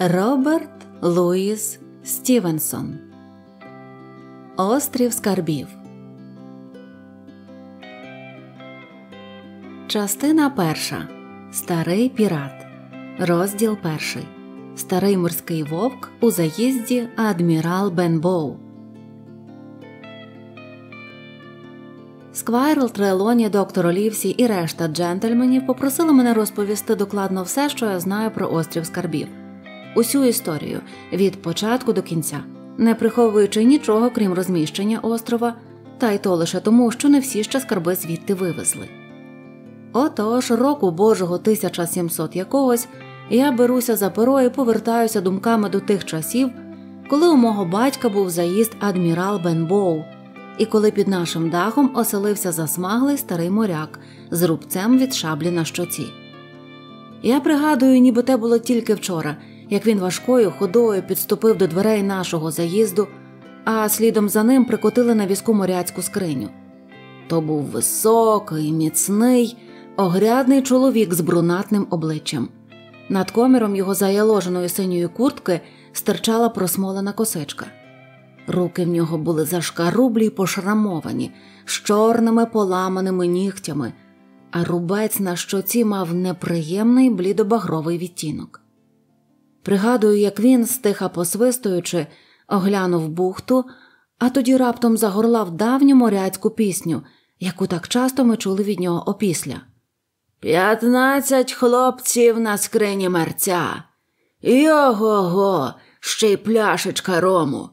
Роберт Луїс Стівенсон Острів Скарбів. Частина перша. Старий Пірат. Розділ перший. Старий морський вовк у заїзді Адмірал Бенбоу. Сквайрл, Трелоні, доктор Олівсі і решта джентльменів попросили мене розповісти докладно все, що я знаю про острів Скарбів усю історію від початку до кінця, не приховуючи нічого крім розміщення острова, та й то лише тому, що не всі ще скарби звідти вивезли. Отож, року Божого 1700 якогось я беруся за перо і повертаюся думками до тих часів, коли у мого батька був заїзд адмірал Бенбоу, і коли під нашим дахом оселився засмаглий старий моряк з рубцем від шаблі на щоці. Я пригадую, ніби те було тільки вчора, як він важкою ходою підступив до дверей нашого заїзду, а слідом за ним прикотили на візку моряцьку скриню. То був високий, міцний, огрядний чоловік з брунатним обличчям. Над коміром його заяложеної синьої куртки стирчала просмолена косичка. Руки в нього були зашкарублі й пошрамовані, з чорними поламаними нігтями, а рубець на щоці мав неприємний блідобагровий відтінок. Пригадую, як він, стиха посвистуючи, оглянув бухту, а тоді раптом загорлав давню моряцьку пісню, яку так часто ми чули від нього опісля. П'ятнадцять хлопців на скрині мерця. Його го, ще й пляшечка рому.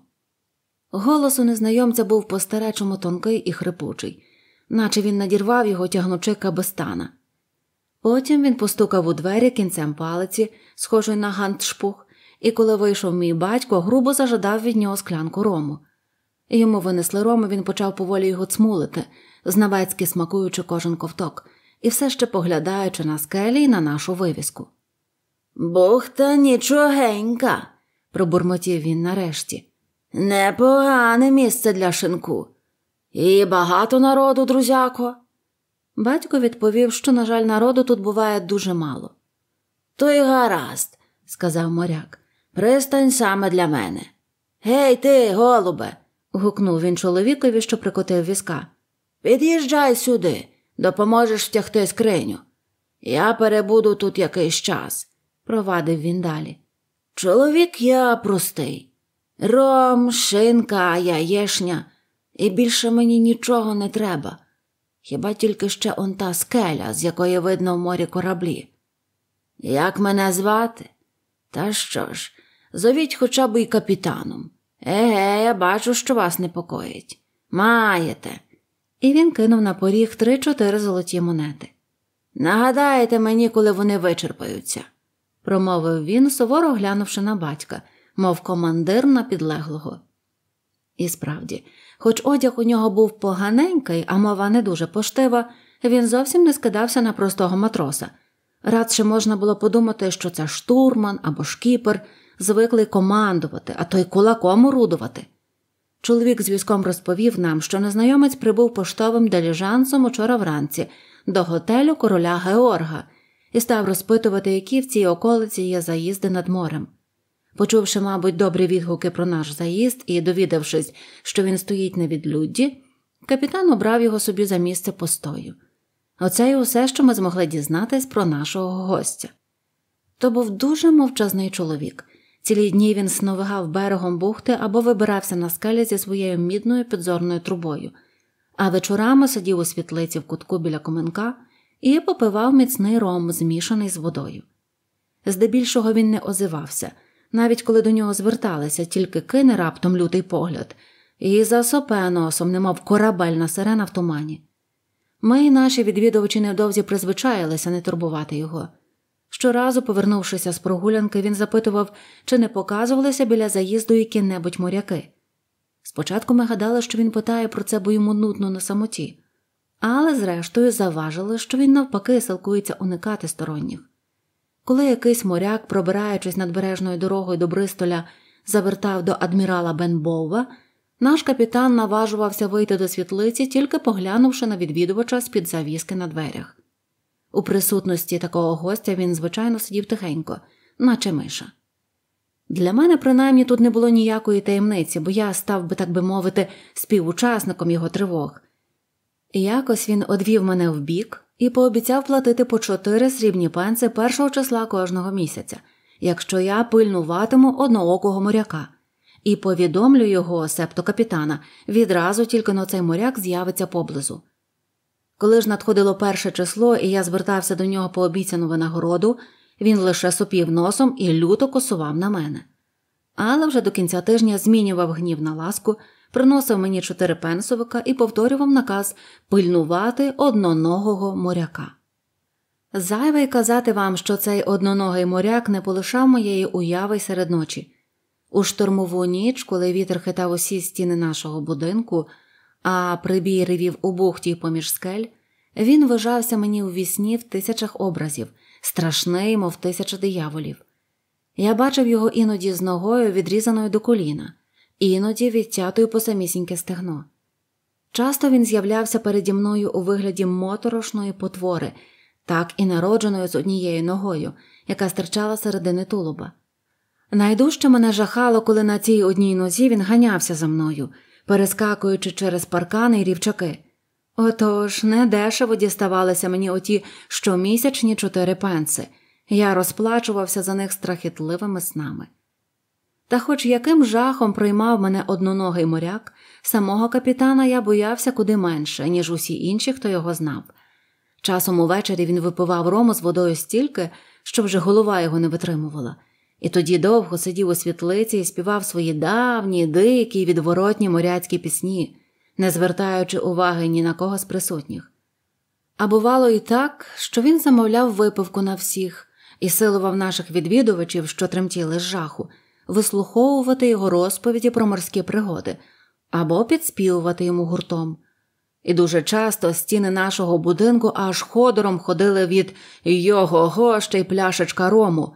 Голос у незнайомця був по старечому тонкий і хрипучий, наче він надірвав його тягнучи кабестана. Потім він постукав у двері кінцем палиці, схожої на Гантшпух, і коли вийшов мій батько, грубо зажадав від нього склянку рому. Йому винесли рому, він почав поволі його цмулити, знавецьки смакуючи кожен ковток, і все ще поглядаючи на скелі і на нашу вивіску. Бог та нічогенька, пробурмотів він нарешті. Непогане місце для шинку. І багато народу, друзяко. Батько відповів, що, на жаль, народу тут буває дуже мало. То й гаразд, сказав моряк, пристань саме для мене. Гей, ти, голубе. гукнув він чоловікові, що прикотив візка. Під'їжджай сюди, допоможеш втягти скриню. Я перебуду тут якийсь час, провадив він далі. Чоловік я простий. Ром, шинка, яєшня, і більше мені нічого не треба. Хіба тільки ще он та скеля, з якої видно в морі кораблі. Як мене звати? Та що ж, зовіть хоча б і капітаном. Еге, я бачу, що вас непокоїть. Маєте. І він кинув на поріг три-чотири золоті монети. Нагадаєте мені, коли вони вичерпаються, промовив він, суворо глянувши на батька, мов командир на підлеглого. І справді, Хоч одяг у нього був поганенький, а мова не дуже поштива, він зовсім не скидався на простого матроса. Радше можна було подумати, що це штурман або шкіпер, звиклий командувати, а то й кулаком орудувати. Чоловік з візком розповів нам, що незнайомець прибув поштовим деліжансом учора вранці до готелю короля Георга і став розпитувати, які в цій околиці є заїзди над морем. Почувши, мабуть, добрі відгуки про наш заїзд і довідавшись, що він стоїть на відлюдді, капітан обрав його собі за місце постою. Оце і усе, що ми змогли дізнатись про нашого гостя. То був дуже мовчазний чоловік. Цілі дні він сновигав берегом бухти або вибирався на скелі зі своєю мідною підзорною трубою, а вечорами сидів у світлиці в кутку біля коменка і попивав міцний ром, змішаний з водою. Здебільшого він не озивався навіть коли до нього зверталися, тільки кине раптом лютий погляд, і засопе носом, немов корабельна сирена в тумані. Ми, й наші відвідувачі, невдовзі призвичаїлися не турбувати його. Щоразу, повернувшися з прогулянки, він запитував, чи не показувалися біля заїзду які-небудь моряки. Спочатку ми гадали, що він питає про це, бо йому нудно на самоті, але, зрештою, заважили, що він навпаки силкується уникати сторонніх. Коли якийсь моряк, пробираючись надбережною дорогою до Бристоля, завертав до адмірала Бенбоува, наш капітан наважувався вийти до світлиці, тільки поглянувши на відвідувача з під завіски на дверях. У присутності такого гостя він, звичайно, сидів тихенько, наче миша. Для мене, принаймні, тут не було ніякої таємниці, бо я став би, так би мовити, співучасником його тривог. Якось він одвів мене вбік, і пообіцяв платити по чотири срібні пенси першого числа кожного місяця, якщо я пильнуватиму одноокого моряка, і повідомлю його, септо капітана, відразу тільки на цей моряк з'явиться поблизу. Коли ж надходило перше число, і я звертався до нього по обіцяну винагороду, він лише сопів носом і люто косував на мене. Але вже до кінця тижня змінював гнів на ласку, приносив мені чотири пенсовика і повторював наказ пильнувати одноногого моряка. Зайвий казати вам, що цей одноногий моряк не полишав моєї уяви серед ночі. У штормову ніч, коли вітер хитав усі стіни нашого будинку, а прибій ревів у бухті поміж скель, він вважався мені у вісні в тисячах образів, страшний, мов тисяча дияволів. Я бачив його іноді з ногою, відрізаною до коліна іноді відтятою по самісіньке стегно. Часто він з'являвся переді мною у вигляді моторошної потвори, так і народженою з однією ногою, яка стирчала середини тулуба. Найдужче мене жахало, коли на цій одній нозі він ганявся за мною, перескакуючи через паркани й рівчаки. Отож, недешево діставалися мені оті щомісячні чотири пенси, я розплачувався за них страхітливими снами. Та хоч яким жахом приймав мене одноногий моряк, самого капітана я боявся куди менше, ніж усі інші, хто його знав. Часом увечері він випивав рому з водою стільки, що вже голова його не витримувала, і тоді довго сидів у світлиці і співав свої давні, дикі відворотні моряцькі пісні, не звертаючи уваги ні на кого з присутніх. А бувало і так, що він замовляв випивку на всіх і силував наших відвідувачів, що тремтіли з жаху вислуховувати його розповіді про морські пригоди або підспівувати йому гуртом. І дуже часто стіни нашого будинку аж ходором ходили від його гоща й пляшечка рому,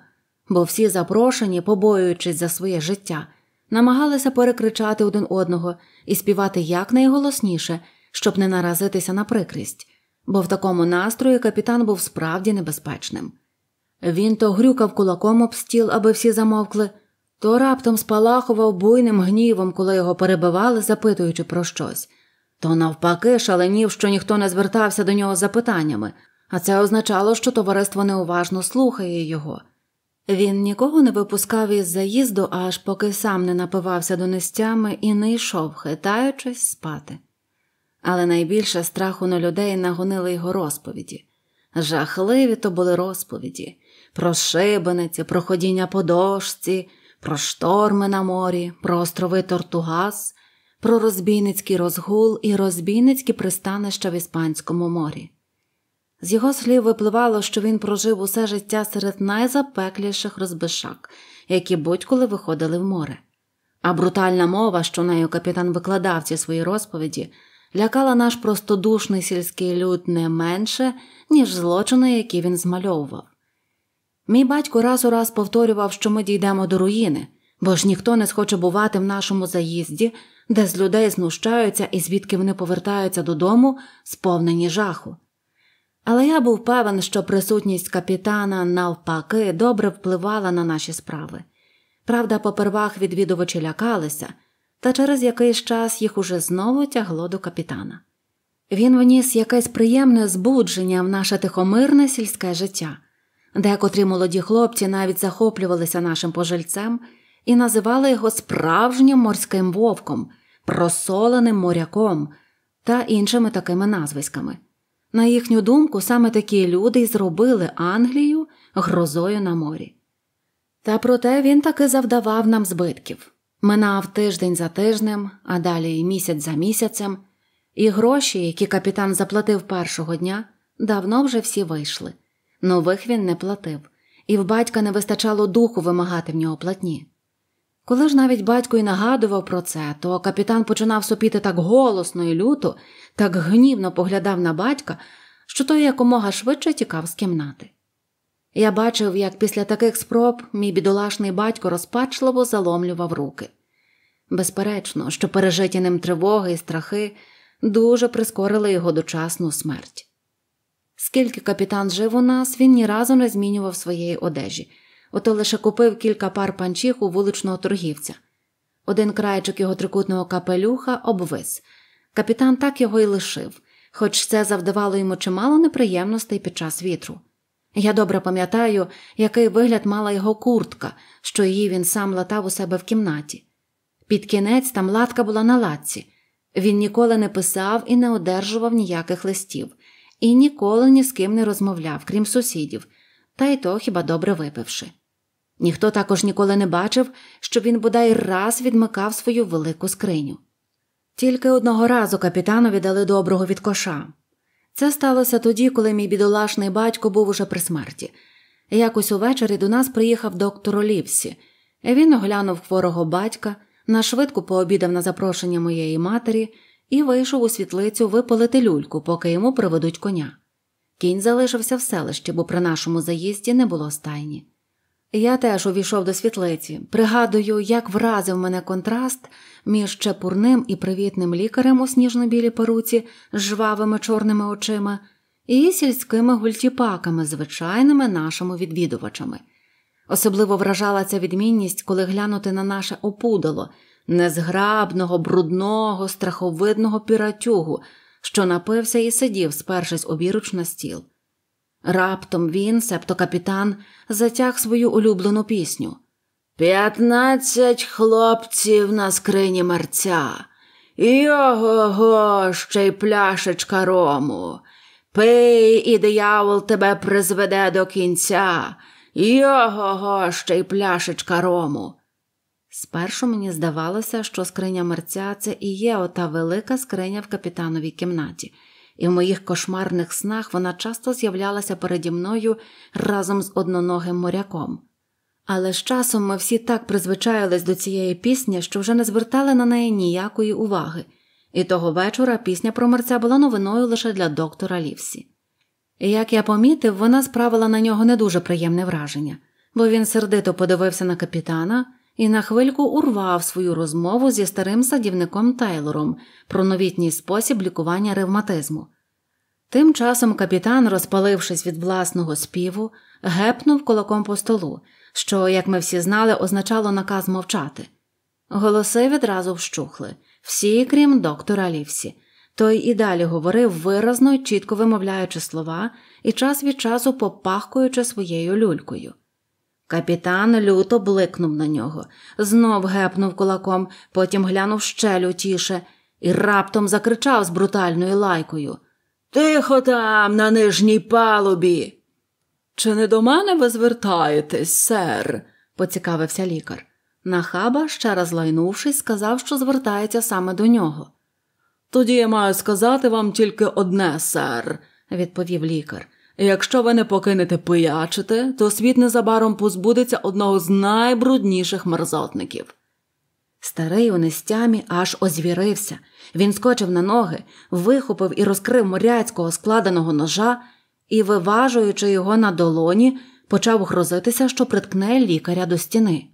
бо всі запрошені, побоюючись за своє життя, намагалися перекричати один одного і співати якнайголосніше, щоб не наразитися на прикрість, бо в такому настрої капітан був справді небезпечним. Він то грюкав кулаком об стіл, аби всі замовкли, то раптом спалахував буйним гнівом, коли його перебивали, запитуючи про щось. То навпаки шаленів, що ніхто не звертався до нього з запитаннями, а це означало, що товариство неуважно слухає його. Він нікого не випускав із заїзду, аж поки сам не напивався донестями і не йшов, хитаючись спати. Але найбільше страху на людей нагонили його розповіді. Жахливі то були розповіді про шибениці, про ходіння по дошці, про шторми на морі, про острови Тортугас, про розбійницький розгул і розбійницькі пристанища в Іспанському морі. З його слів випливало, що він прожив усе життя серед найзапекліших розбишак, які будь-коли виходили в море. А брутальна мова, що нею капітан викладав ці свої розповіді, лякала наш простодушний сільський люд не менше, ніж злочини, які він змальовував. Мій батько раз у раз повторював, що ми дійдемо до руїни, бо ж ніхто не схоче бувати в нашому заїзді, де з людей знущаються і звідки вони повертаються додому, сповнені жаху. Але я був певен, що присутність капітана навпаки добре впливала на наші справи. Правда, попервах відвідувачі лякалися, та через якийсь час їх уже знову тягло до капітана. Він вніс якесь приємне збудження в наше тихомирне сільське життя. Декотрі молоді хлопці навіть захоплювалися нашим пожильцем і називали його справжнім морським вовком, просоленим моряком та іншими такими назвиськами. На їхню думку, саме такі люди й зробили Англію грозою на морі. Та проте він таки завдавав нам збитків минав тиждень за тижнем, а далі і місяць за місяцем, і гроші, які капітан заплатив першого дня, давно вже всі вийшли. Нових він не платив, і в батька не вистачало духу вимагати в нього платні. Коли ж навіть батько й нагадував про це, то капітан починав сопіти так голосно і люто, так гнівно поглядав на батька, що той якомога швидше тікав з кімнати. Я бачив, як після таких спроб мій бідолашний батько розпачливо заломлював руки. Безперечно, що пережиті ним тривоги і страхи дуже прискорили його дочасну смерть. Скільки капітан жив у нас, він ні разу не змінював своєї одежі, ото лише купив кілька пар панчіх у вуличного торгівця. Один краєчок його трикутного капелюха обвис. Капітан так його й лишив, хоч це завдавало йому чимало неприємностей під час вітру. Я добре пам'ятаю, який вигляд мала його куртка, що її він сам латав у себе в кімнаті. Під кінець там латка була на латці. Він ніколи не писав і не одержував ніяких листів і ніколи ні з ким не розмовляв, крім сусідів, та й то хіба добре випивши. Ніхто також ніколи не бачив, що він бодай раз відмикав свою велику скриню. Тільки одного разу капітанові дали доброго від коша. Це сталося тоді, коли мій бідолашний батько був уже при смерті. Якось увечері до нас приїхав доктор Олівсі. Він оглянув хворого батька, нашвидку пообідав на запрошення моєї матері і вийшов у світлицю випалити люльку, поки йому приведуть коня. Кінь залишився в селищі, бо при нашому заїзді не було стайні. Я теж увійшов до світлиці, пригадую, як вразив мене контраст між чепурним і привітним лікарем у сніжно-білій паруці з жвавими чорними очима і сільськими гультіпаками, звичайними нашими відвідувачами. Особливо вражала ця відмінність, коли глянути на наше опудало – незграбного, брудного, страховидного піратюгу, що напився і сидів, спершись обіруч на стіл. Раптом він, септо капітан, затяг свою улюблену пісню П'ятнадцять хлопців на скрині мерця. Його ще й пляшечка рому. Пий, і диявол тебе призведе до кінця. Його го, ще й пляшечка рому. Спершу мені здавалося, що скриня мерця це і є ота велика скриня в капітановій кімнаті, і в моїх кошмарних снах вона часто з'являлася переді мною разом з одноногим моряком. Але з часом ми всі так призвичаїлись до цієї пісні, що вже не звертали на неї ніякої уваги, і того вечора пісня про мерця була новиною лише для доктора Лівсі. І, як я помітив, вона справила на нього не дуже приємне враження, бо він сердито подивився на капітана і на хвильку урвав свою розмову зі старим садівником Тайлором про новітній спосіб лікування ревматизму. Тим часом капітан, розпалившись від власного співу, гепнув кулаком по столу, що, як ми всі знали, означало наказ мовчати. Голоси відразу вщухли, всі, крім доктора Лівсі. Той і далі говорив, виразно й чітко вимовляючи слова і час від часу попахкуючи своєю люлькою. Капітан люто бликнув на нього, знов гепнув кулаком, потім глянув ще лютіше і раптом закричав з брутальною лайкою Тихо там, на нижній палубі. Чи не до мене ви звертаєтесь, сер? поцікавився лікар. Нахаба, ще раз лайнувшись, сказав, що звертається саме до нього. Тоді я маю сказати вам тільки одне, сер, відповів лікар. Якщо ви не покинете пиячити, то світ незабаром позбудеться одного з найбрудніших мерзотників. Старий у нестямі аж озвірився. Він скочив на ноги, вихопив і розкрив моряцького складеного ножа і, виважуючи його на долоні, почав грозитися, що приткне лікаря до стіни.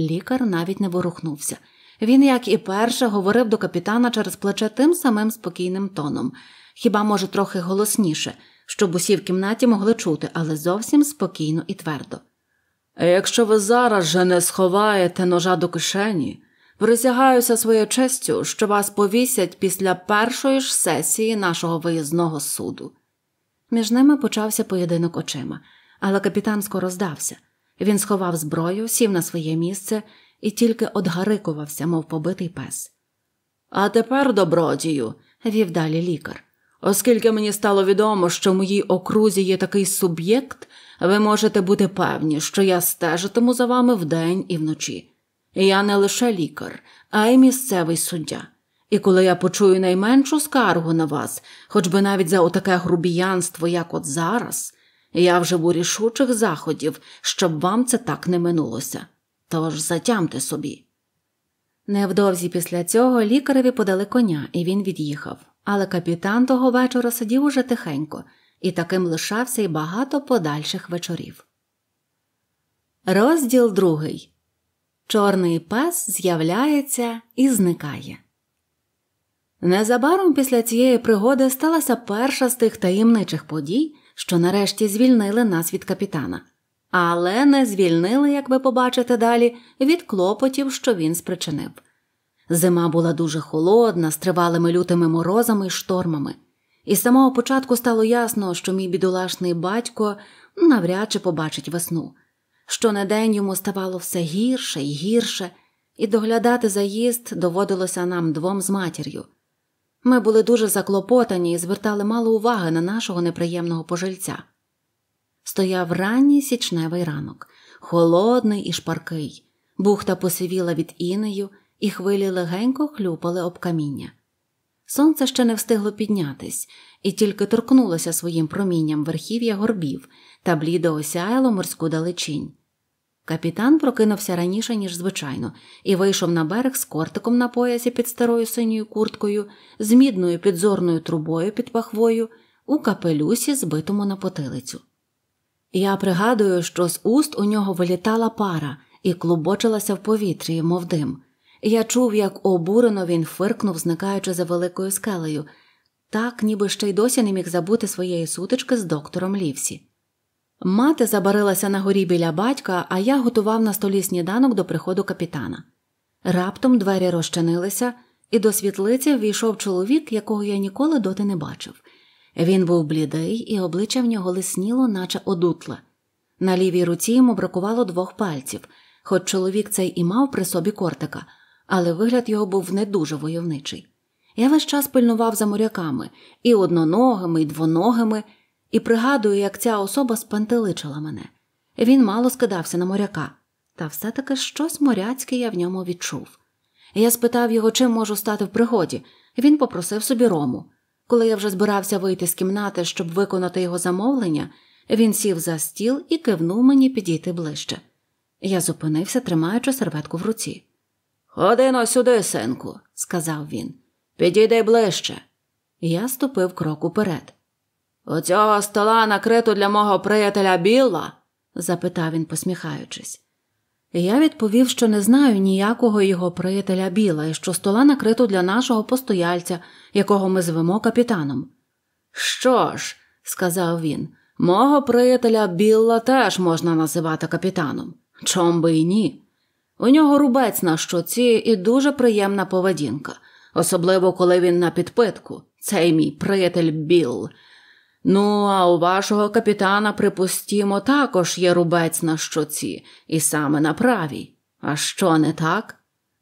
Лікар навіть не ворухнувся. Він, як і перше, говорив до капітана через плече тим самим спокійним тоном, хіба, може, трохи голосніше щоб усі в кімнаті могли чути, але зовсім спокійно і твердо. Якщо ви зараз же не сховаєте ножа до кишені, присягаюся своєю честю, що вас повісять після першої ж сесії нашого виїзного суду. Між ними почався поєдинок очима, але капітан скоро здався. Він сховав зброю, сів на своє місце і тільки одгарикувався, мов побитий пес. А тепер, добродію, вів далі лікар. Оскільки мені стало відомо, що в моїй окрузі є такий суб'єкт, ви можете бути певні, що я стежитиму за вами вдень і вночі. Я не лише лікар, а й місцевий суддя. І коли я почую найменшу скаргу на вас, хоч би навіть за отаке грубіянство, як от зараз, я вживу рішучих заходів, щоб вам це так не минулося. Тож затямте собі. Невдовзі після цього лікареві подали коня, і він від'їхав але капітан того вечора сидів уже тихенько і таким лишався й багато подальших вечорів. Розділ другий Чорний пес з'являється і зникає. Незабаром після цієї пригоди сталася перша з тих таємничих подій, що нарешті звільнили нас від капітана, але не звільнили, як ви побачите далі, від клопотів, що він спричинив. Зима була дуже холодна, з тривалими лютими морозами і штормами, і з самого початку стало ясно, що мій бідолашний батько навряд чи побачить весну. Щонедень йому ставало все гірше і гірше, і доглядати заїзд доводилося нам двом з матір'ю. Ми були дуже заклопотані і звертали мало уваги на нашого неприємного пожильця. Стояв ранній січневий ранок, холодний і шпаркий, бухта посивіла від інею і хвилі легенько хлюпали об каміння. Сонце ще не встигло піднятись і тільки торкнулося своїм промінням верхів'я горбів та блідо осяяло морську далечінь. Капітан прокинувся раніше, ніж звичайно, і вийшов на берег з кортиком на поясі під старою синьою курткою, з мідною підзорною трубою під пахвою, у капелюсі, збитому на потилицю. Я пригадую, що з уст у нього вилітала пара і клубочилася в повітрі, мов дим. Я чув, як обурено він фиркнув, зникаючи за великою скелею, так ніби ще й досі не міг забути своєї сутички з доктором Лівсі. Мати забарилася на горі біля батька, а я готував на столі сніданок до приходу капітана. Раптом двері розчинилися, і до світлиці ввійшов чоловік, якого я ніколи доти не бачив. Він був блідий, і обличчя в нього лисніло, наче одутле. На лівій руці йому бракувало двох пальців, хоч чоловік цей і мав при собі кортика але вигляд його був не дуже войовничий. Я весь час пильнував за моряками і одноногими, і двоногими, і пригадую, як ця особа спантеличила мене. Він мало скидався на моряка, та все таки щось моряцьке я в ньому відчув. Я спитав його, чим можу стати в пригоді, він попросив собі рому. Коли я вже збирався вийти з кімнати, щоб виконати його замовлення, він сів за стіл і кивнув мені підійти ближче. Я зупинився, тримаючи серветку в руці. Годино сюди, синку, сказав він. Підійди ближче. Я ступив крок уперед. Оцього стола накрито для мого приятеля Білла? запитав він, посміхаючись. Я відповів, що не знаю ніякого його приятеля Біла і що стола накрито для нашого постояльця, якого ми звемо капітаном. Що ж, сказав він, мого приятеля Білла теж можна називати капітаном. Чом би й ні? У нього рубець на щоці і дуже приємна поведінка, особливо коли він на підпитку, цей мій приятель Білл. Ну, а у вашого капітана, припустімо, також є рубець на щоці, і саме на правій. А що не так?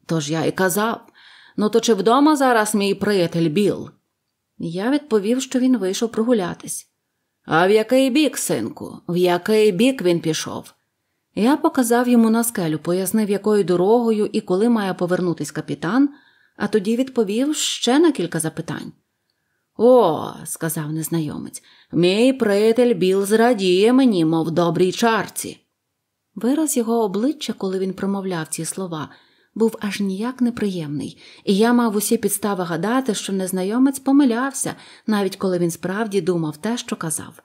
Тож я й казав. Ну, то чи вдома зараз мій приятель Білл?» Я відповів, що він вийшов прогулятись. А в який бік, синку, в який бік він пішов? Я показав йому на скелю, пояснив, якою дорогою і коли має повернутись капітан, а тоді відповів ще на кілька запитань. О, сказав незнайомець, мій приятель Біл зрадіє мені, мов добрій чарці. Вираз його обличчя, коли він промовляв ці слова, був аж ніяк неприємний, і я мав усі підстави гадати, що незнайомець помилявся, навіть коли він справді думав те, що казав.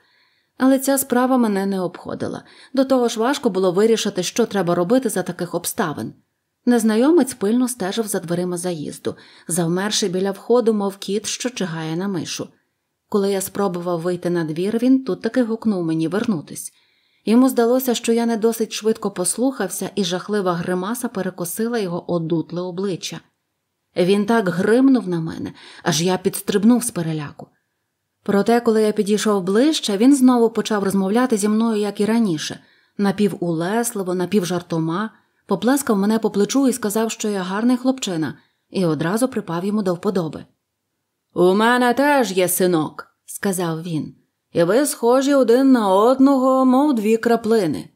Але ця справа мене не обходила. До того ж важко було вирішити, що треба робити за таких обставин. Незнайомець пильно стежив за дверима заїзду, завмерши біля входу, мов кіт, що чигає на мишу. Коли я спробував вийти на двір, він тут таки гукнув мені вернутись. Йому здалося, що я не досить швидко послухався, і жахлива гримаса перекосила його одутле обличчя. Він так гримнув на мене, аж я підстрибнув з переляку. Проте, коли я підійшов ближче, він знову почав розмовляти зі мною, як і раніше, напівулесливо, напівжартома, поплескав мене по плечу і сказав, що я гарний хлопчина, і одразу припав йому до вподоби. У мене теж є синок, сказав він, і ви схожі один на одного, мов дві краплини.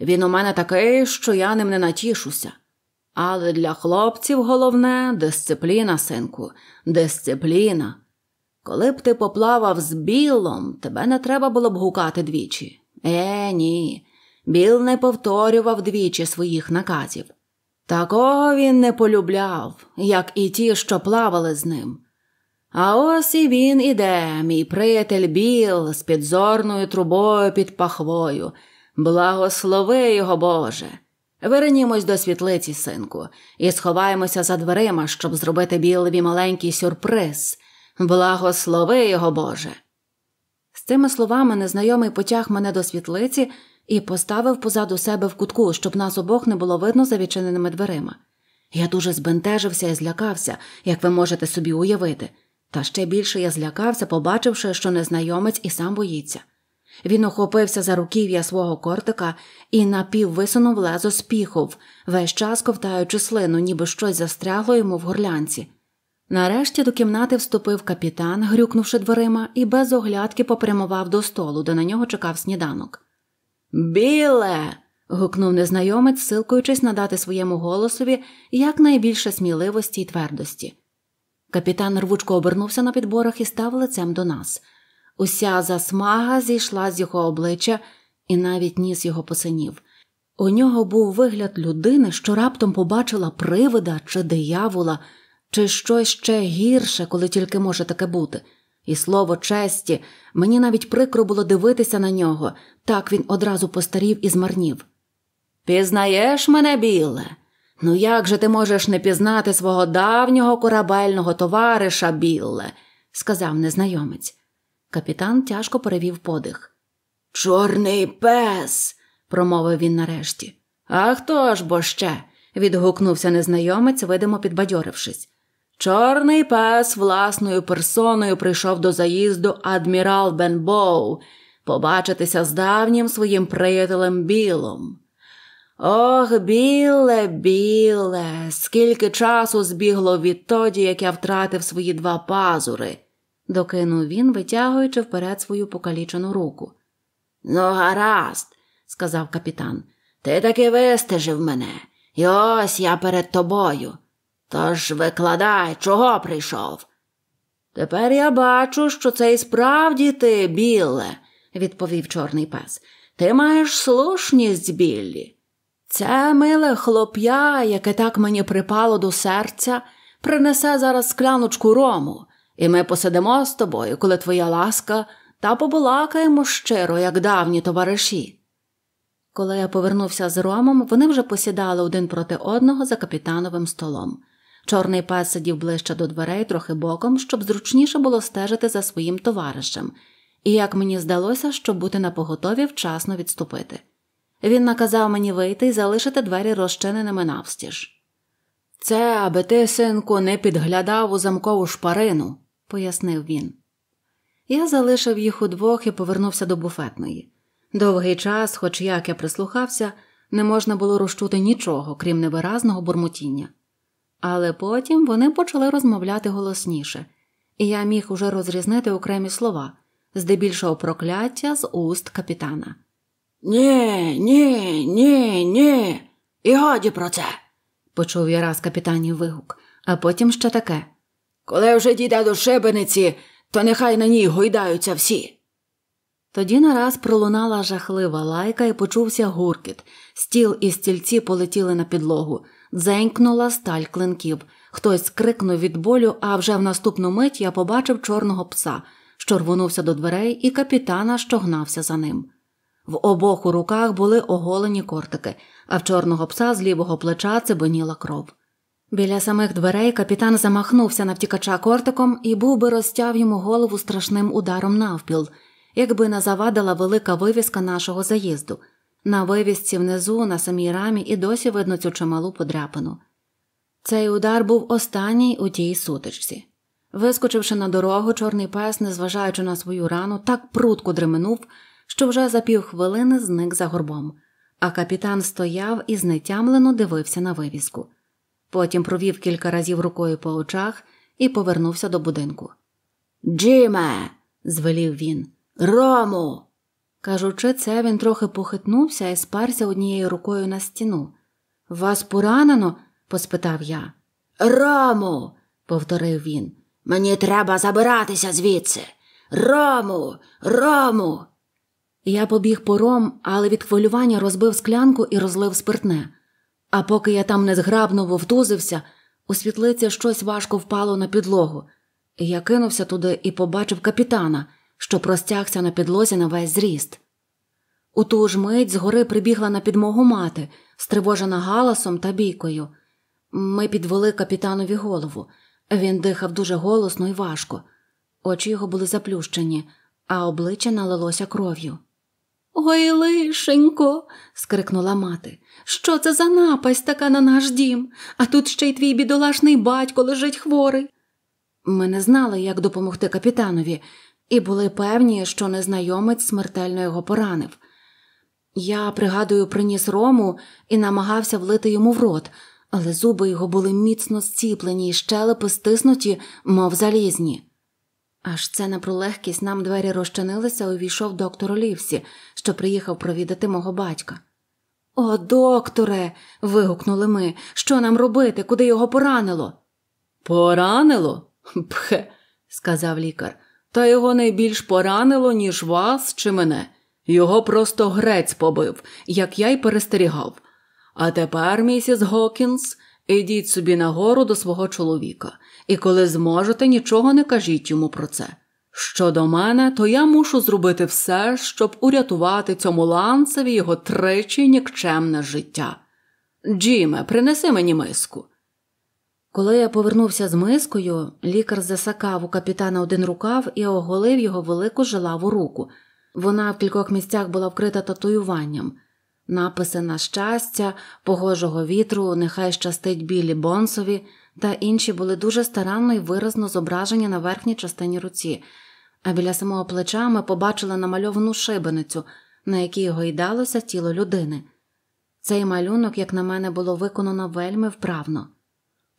Він у мене такий, що я ним не натішуся. Але для хлопців головне дисципліна, синку, дисципліна. Коли б ти поплавав з білом, тебе не треба було б гукати двічі. Е, ні. Біл не повторював двічі своїх наказів. Такого він не полюбляв, як і ті, що плавали з ним. А ось і він іде, мій приятель Біл, з підзорною трубою під пахвою. Благослови його, Боже. Вернімось до світлиці, синку, і сховаємося за дверима, щоб зробити білові маленький сюрприз. Благослови його, Боже. З цими словами незнайомий потяг мене до світлиці і поставив позаду себе в кутку, щоб нас обох не було видно за відчиненими дверима. Я дуже збентежився і злякався, як ви можете собі уявити, та ще більше я злякався, побачивши, що незнайомець і сам боїться. Він охопився за руків'я свого кортика і напіввисунув лезо спіхов, весь час ковтаючи слину, ніби щось застрягло йому в горлянці. Нарешті до кімнати вступив капітан, грюкнувши дверима, і без оглядки попрямував до столу, де на нього чекав сніданок. Біле. гукнув незнайомець, силкуючись надати своєму голосові якнайбільше сміливості й твердості. Капітан рвучко обернувся на підборах і став лицем до нас. Уся засмага зійшла з його обличчя, і навіть ніс його посинів. У нього був вигляд людини, що раптом побачила привида чи диявола чи щось ще гірше, коли тільки може таке бути. І слово честі, мені навіть прикро було дивитися на нього, так він одразу постарів і змарнів. Пізнаєш мене, біле? Ну як же ти можеш не пізнати свого давнього корабельного товариша, біле? сказав незнайомець. Капітан тяжко перевів подих. Чорний пес, промовив він нарешті. А хто ж бо ще? відгукнувся незнайомець, видимо, підбадьорившись. Чорний пес власною персоною прийшов до заїзду адмірал Бенбоу побачитися з давнім своїм приятелем Білом. Ох, біле, біле, скільки часу збігло відтоді, як я втратив свої два пазури, докинув він, витягуючи вперед свою покалічену руку. Ну, гаразд, сказав капітан, ти таки вистежив мене, і ось я перед тобою. Тож викладай, чого прийшов? Тепер я бачу, що це і справді ти, біле, відповів чорний пес. Ти маєш слушність, біллі. Це миле хлоп'я, яке так мені припало до серця, принесе зараз скляночку рому, і ми посидимо з тобою, коли твоя ласка, та побалакаємо щиро, як давні товариші. Коли я повернувся з ромом, вони вже посідали один проти одного за капітановим столом. Чорний пес сидів ближче до дверей, трохи боком, щоб зручніше було стежити за своїм товаришем, і як мені здалося, щоб бути напоготові вчасно відступити. Він наказав мені вийти і залишити двері розчиненими навстіж. Це аби ти, синку, не підглядав у замкову шпарину, пояснив він. Я залишив їх удвох і повернувся до буфетної. Довгий час, хоч як я прислухався, не можна було розчути нічого, крім невиразного бурмотіння але потім вони почали розмовляти голосніше, і я міг уже розрізнити окремі слова, здебільшого прокляття з уст капітана. Ні, ні, ні, ні, і годі про це, почув я раз капітанів вигук, а потім ще таке. Коли вже дійде до шибениці, то нехай на ній гойдаються всі. Тоді нараз пролунала жахлива лайка і почувся гуркіт. Стіл і стільці полетіли на підлогу, дзенькнула сталь клинків. Хтось крикнув від болю, а вже в наступну мить я побачив чорного пса, що рвонувся до дверей, і капітана, що гнався за ним. В обох у руках були оголені кортики, а в чорного пса з лівого плеча цибоніла кров. Біля самих дверей капітан замахнувся на втікача кортиком і був би розтяв йому голову страшним ударом навпіл – якби не завадила велика вивіска нашого заїзду. На вивісці внизу, на самій рамі, і досі видно цю чималу подряпину. Цей удар був останній у тій сутичці. Вискочивши на дорогу, чорний пес, незважаючи на свою рану, так прутко дременув, що вже за півхвилини зник за горбом, а капітан стояв і знетямлено дивився на вивіску. Потім провів кілька разів рукою по очах і повернувся до будинку. Джиме. звелів він. Рому. Кажучи, це він трохи похитнувся і сперся однією рукою на стіну. Вас поранено? поспитав я. Рому. повторив він. Мені треба забиратися звідси. Рому, рому. Я побіг по ром, але від хвилювання розбив склянку і розлив спиртне. А поки я там незграбно вовтузився, у світлиці щось важко впало на підлогу. Я кинувся туди і побачив капітана що простягся на підлозі на весь зріст. У ту ж мить згори прибігла на підмогу мати, стривожена галасом та бійкою. Ми підвели капітанові голову. Він дихав дуже голосно і важко. Очі його були заплющені, а обличчя налилося кров'ю. Ой, лишенько. скрикнула мати. Що це за напасть така на наш дім, а тут ще й твій бідолашний батько лежить хворий. Ми не знали, як допомогти капітанові, і були певні, що незнайомець смертельно його поранив. Я, пригадую, приніс рому і намагався влити йому в рот, але зуби його були міцно зціплені і щелепи стиснуті, мов залізні. Аж це на пролегкість нам двері розчинилися, увійшов доктор Олівсі, що приїхав провідати мого батька. О, докторе. вигукнули ми. Що нам робити, куди його поранило? Поранило? Пхе, сказав лікар. Та його найбільш поранило, ніж вас чи мене. Його просто грець побив, як я й перестерігав. А тепер, місіс Гокінс, ідіть собі нагору до свого чоловіка, і коли зможете, нічого не кажіть йому про це. Щодо мене, то я мушу зробити все, щоб урятувати цьому ланцеві його тричі нікчемне життя. Джіме, принеси мені миску. Коли я повернувся з мискою, лікар засакав у капітана один рукав і оголив його велику жилаву руку. Вона в кількох місцях була вкрита татуюванням. Написи на щастя, погожого вітру, нехай щастить білі бонсові та інші були дуже старанно і виразно зображені на верхній частині руці, а біля самого плеча ми побачили намальовану шибеницю, на якій гойдалося тіло людини. Цей малюнок, як на мене, було виконано вельми вправно.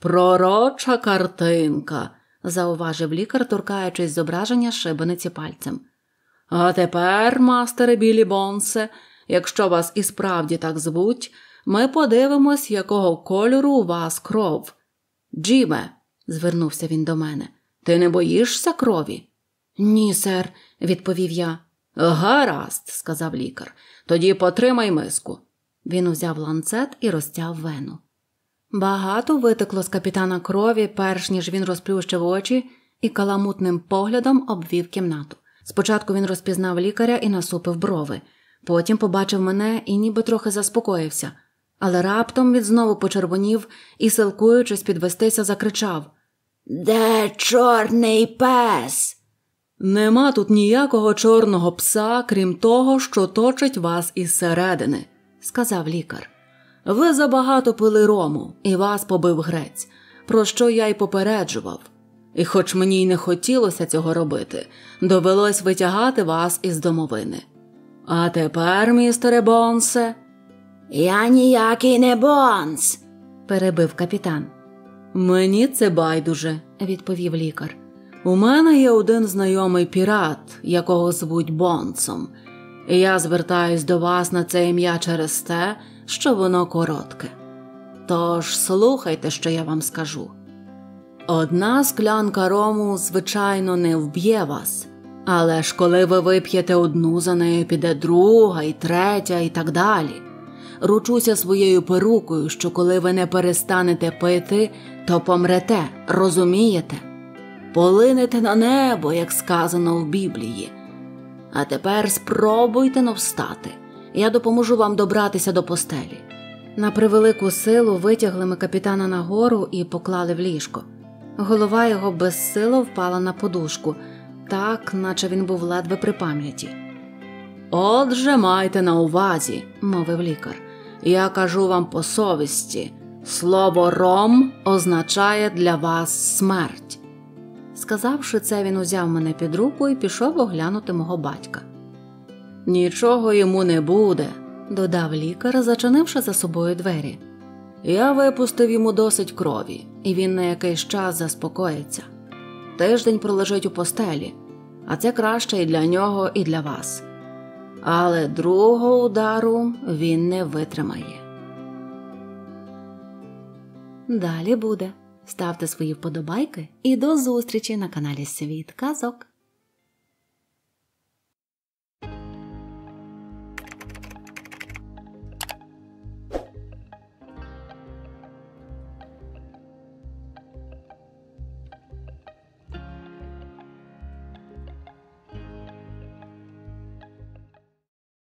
Пророча картинка, зауважив лікар, торкаючись зображення шибениці пальцем. А тепер, мастере білі бонсе, якщо вас і справді так звуть, ми подивимось, якого кольору у вас кров. Джіме, звернувся він до мене, ти не боїшся крові? Ні, сер, відповів я. Гаразд, сказав лікар. Тоді потримай миску. Він узяв ланцет і розтяв вену. Багато витекло з капітана крові, перш ніж він розплющив очі, і каламутним поглядом обвів кімнату. Спочатку він розпізнав лікаря і насупив брови, потім побачив мене і ніби трохи заспокоївся, але раптом він знову почервонів і, силкуючись підвестися, закричав Де чорний пес? Нема тут ніякого чорного пса, крім того, що точить вас із середини», – сказав лікар. Ви забагато пили рому, і вас побив грець, про що я й попереджував. І, хоч мені й не хотілося цього робити, довелось витягати вас із домовини. А тепер, містере Бонсе, я ніякий не Бонс, перебив капітан. Мені це байдуже, відповів лікар. У мене є один знайомий пірат, якого звуть Бонсом. Я звертаюсь до вас на це ім'я через те що воно коротке. Тож слухайте, що я вам скажу. Одна склянка рому, звичайно, не вб'є вас, але ж коли ви вип'єте одну, за нею піде друга і третя, і так далі. Ручуся своєю перукою, що коли ви не перестанете пити, то помрете, розумієте? Полинете на небо, як сказано в Біблії. А тепер спробуйте навстати. Я допоможу вам добратися до постелі. На превелику силу витягли ми капітана нагору і поклали в ліжко. Голова його безсило впала на подушку, так наче він був ледве при пам'яті. Отже, майте на увазі, мовив лікар. Я кажу вам по совісті слово ром означає для вас смерть. Сказавши це, він узяв мене під руку і пішов оглянути мого батька. Нічого йому не буде, додав лікар, зачинивши за собою двері. Я випустив йому досить крові, і він на якийсь час заспокоїться. Тиждень пролежить у постелі, а це краще і для нього, і для вас. Але другого удару він не витримає. Далі буде. Ставте свої вподобайки і до зустрічі на каналі Світ Казок.